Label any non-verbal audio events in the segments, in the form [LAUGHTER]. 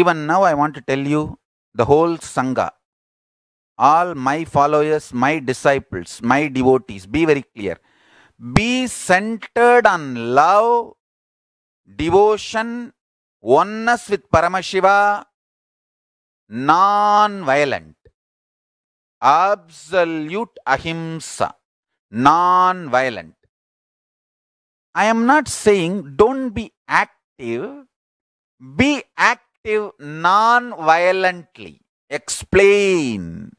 Even now, I want to tell you the whole Sangha, all my followers, my disciples, my devotees, be very clear. Be centered on love, devotion, oneness with Paramashiva, non violent, absolute ahimsa, non violent. I am not saying don't be active, be active non-violently explain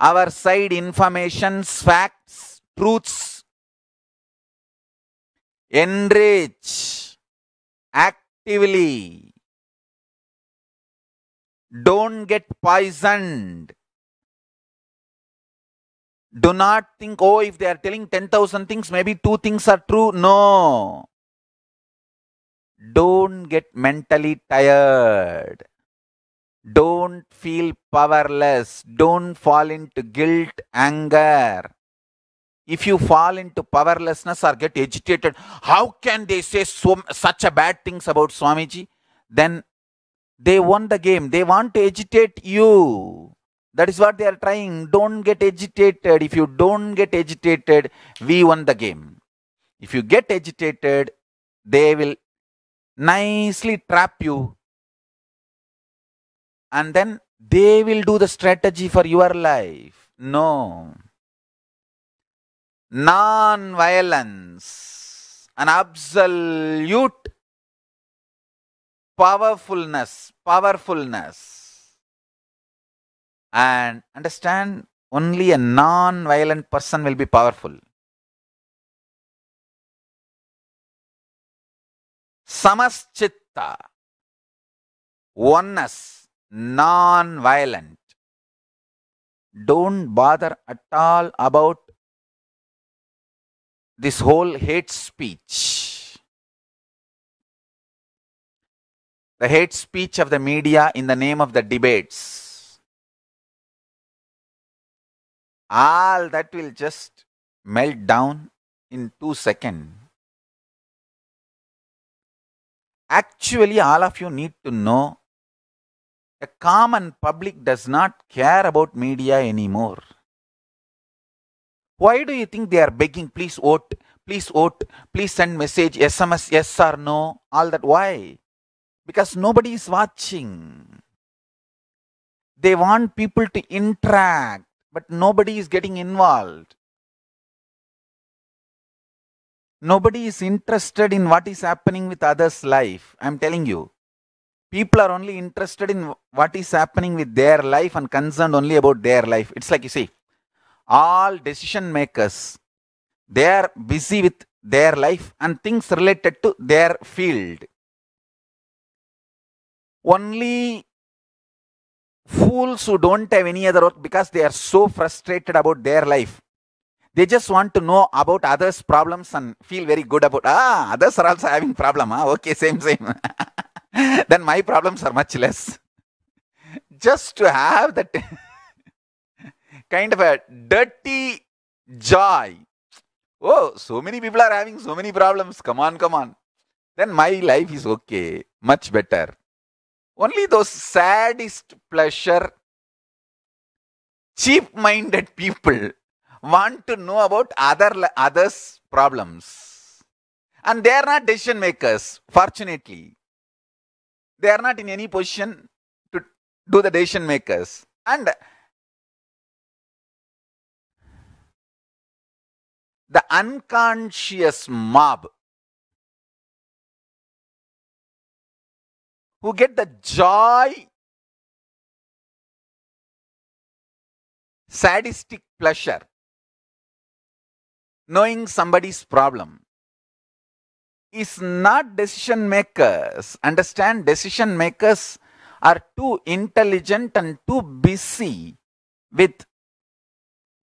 our side informations, facts, truths, enrich actively, don't get poisoned. Do not think, oh, if they are telling 10,000 things, maybe two things are true. No. Don't get mentally tired. Don't feel powerless. Don't fall into guilt, anger. If you fall into powerlessness or get agitated, how can they say so, such a bad things about Swamiji? Then they won the game. They want to agitate you. That is what they are trying. Don't get agitated. If you don't get agitated, we won the game. If you get agitated, they will nicely trap you and then they will do the strategy for your life. No. Non violence, an absolute powerfulness, powerfulness. And understand only a non violent person will be powerful. Samaschitta, oneness, non violent. Don't bother at all about this whole hate speech. The hate speech of the media in the name of the debates. All that will just melt down in two seconds. Actually, all of you need to know the common public does not care about media anymore. Why do you think they are begging, please vote, please vote, please send message, SMS, yes or no, all that? Why? Because nobody is watching. They want people to interact, but nobody is getting involved. Nobody is interested in what is happening with others' life. I'm telling you. People are only interested in what is happening with their life and concerned only about their life. It's like you see, all decision makers, they are busy with their life and things related to their field. Only fools who don't have any other work because they are so frustrated about their life they just want to know about others' problems and feel very good about, ah, others are also having problem. Huh? Ah, okay, same, same. [LAUGHS] then my problems are much less. Just to have that [LAUGHS] kind of a dirty joy. Oh, so many people are having so many problems. Come on, come on. Then my life is okay, much better. Only those saddest pleasure, cheap minded people want to know about other others' problems. And they are not decision makers, fortunately. They are not in any position to do the decision makers. And the unconscious mob who get the joy, sadistic pleasure knowing somebody's problem is not decision makers. Understand, decision makers are too intelligent and too busy with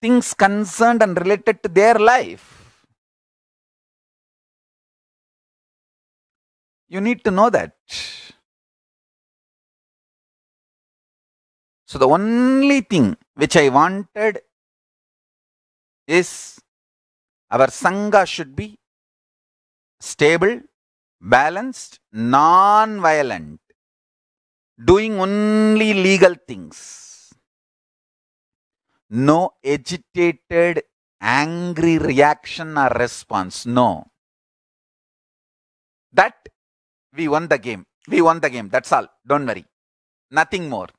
things concerned and related to their life. You need to know that. So, the only thing which I wanted is Our Sangha should be stable, balanced, non violent, doing only legal things. No agitated, angry reaction or response. No. That we won the game. We won the game. That's all. Don't worry. Nothing more.